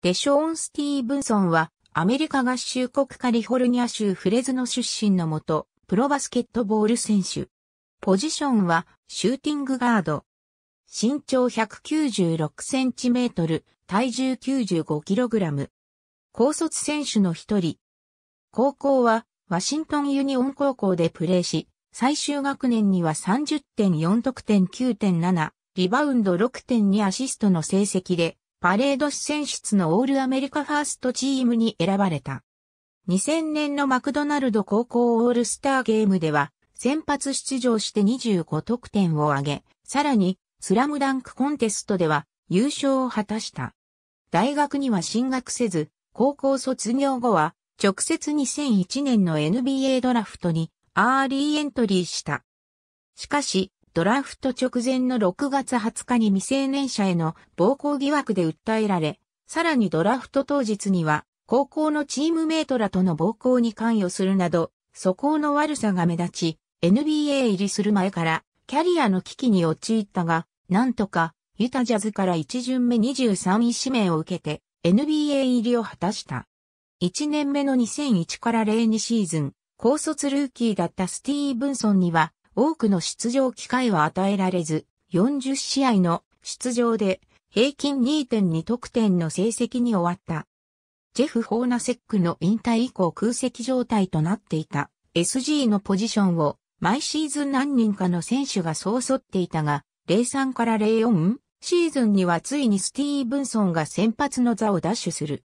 デショーン・スティーブンソンは、アメリカ合衆国カリフォルニア州フレズノ出身のもと、プロバスケットボール選手。ポジションは、シューティングガード。身長196センチメートル、体重95キログラム。高卒選手の一人。高校は、ワシントンユニオン高校でプレーし、最終学年には30.4得点9.7、リバウンド6.2アシストの成績で、パレード出のオールアメリカファーストチームに選ばれた。2000年のマクドナルド高校オールスターゲームでは、先発出場して25得点を挙げ、さらに、スラムダンクコンテストでは優勝を果たした。大学には進学せず、高校卒業後は、直接2001年の NBA ドラフトにアーリーエントリーした。しかし、ドラフト直前の6月20日に未成年者への暴行疑惑で訴えられ、さらにドラフト当日には、高校のチームメイトらとの暴行に関与するなど、素行の悪さが目立ち、NBA 入りする前からキャリアの危機に陥ったが、なんとかユタジャズから1巡目23位指名を受けて NBA 入りを果たした。1年目の2001から02シーズン、高卒ルーキーだったスティーブンソンには多くの出場機会は与えられず、40試合の出場で平均2.2得点の成績に終わった。ジェフ・ホーナセックの引退以降空席状態となっていた SG のポジションを毎シーズン何人かの選手がそうそっていたが、03から04シーズンにはついにスティーブンソンが先発の座を奪取する。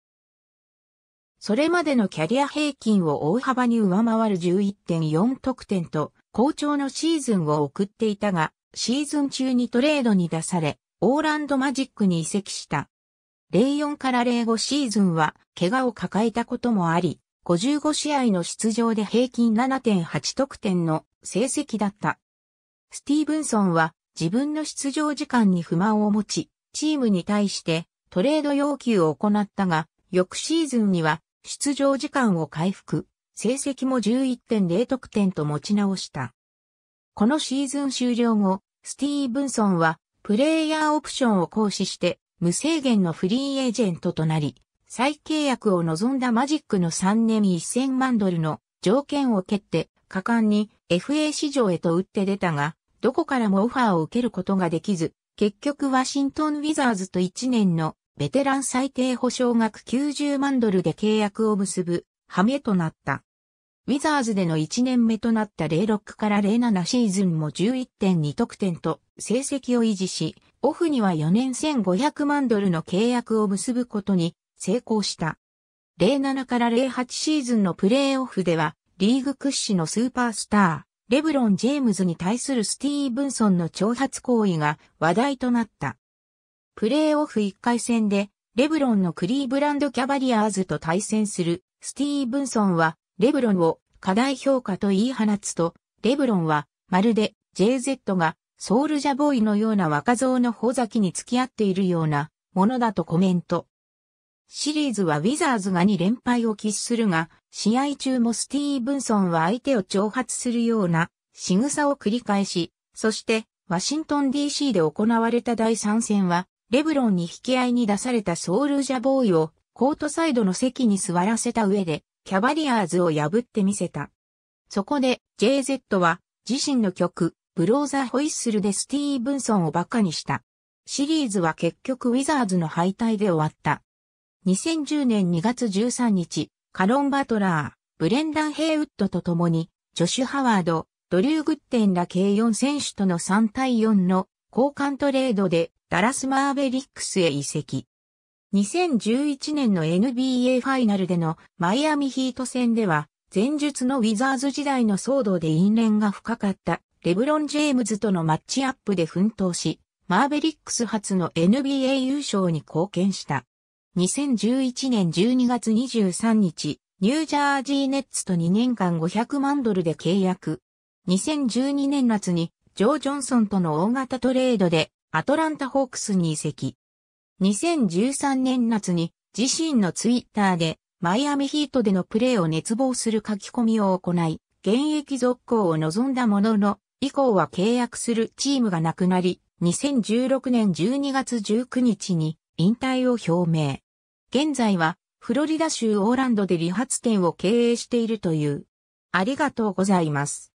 それまでのキャリア平均を大幅に上回る11.4得点と好調のシーズンを送っていたが、シーズン中にトレードに出され、オーランドマジックに移籍した。04から05シーズンは、怪我を抱えたこともあり、55試合の出場で平均7.8得点の成績だった。スティーブンソンは自分の出場時間に不満を持ち、チームに対してトレード要求を行ったが、翌シーズンには出場時間を回復。成績も11.0得点と持ち直した。このシーズン終了後、スティーブンソンはプレイヤーオプションを行使して無制限のフリーエージェントとなり、再契約を望んだマジックの3年1000万ドルの条件を蹴って果敢に FA 市場へと打って出たが、どこからもオファーを受けることができず、結局ワシントン・ウィザーズと1年のベテラン最低保証額90万ドルで契約を結ぶ、ハメとなった。ウィザーズでの1年目となった06から07シーズンも11.2得点と成績を維持し、オフには4年1500万ドルの契約を結ぶことに成功した。07から08シーズンのプレーオフでは、リーグ屈指のスーパースター、レブロン・ジェームズに対するスティーブンソンの挑発行為が話題となった。プレーオフ1回戦で、レブロンのクリーブランド・キャバリアーズと対戦するスティーブンソンはレブロンを過大評価と言い放つと、レブロンはまるで JZ がソウルジャボーイのような若造のほざきに付き合っているようなものだとコメント。シリーズはウィザーズが2連敗を喫するが、試合中もスティーブンソンは相手を挑発するような仕草を繰り返し、そしてワシントン DC で行われた第3戦は、レブロンに引き合いに出されたソウルジャボーイをコートサイドの席に座らせた上で、キャバリアーズを破ってみせた。そこで JZ は自身の曲、ブローザ・ホイッスルでスティーブンソンをバカにした。シリーズは結局ウィザーズの敗退で終わった。2010年2月13日、カロン・バトラー、ブレンダン・ヘイウッドと共に、ジョシュ・ハワード、ドリュー・グッテンら計4選手との3対4の交換トレードでダラス・マーベリックスへ移籍。2011年の NBA ファイナルでのマイアミヒート戦では、前述のウィザーズ時代の騒動で因縁が深かったレブロン・ジェームズとのマッチアップで奮闘し、マーベリックス初の NBA 優勝に貢献した。2011年12月23日、ニュージャージーネッツと2年間500万ドルで契約。2012年夏にジョー・ジョンソンとの大型トレードでアトランタ・ホークスに移籍。2013年夏に自身のツイッターでマイアミヒートでのプレーを熱望する書き込みを行い、現役続行を望んだものの、以降は契約するチームがなくなり、2016年12月19日に引退を表明。現在はフロリダ州オーランドで理髪店を経営しているという。ありがとうございます。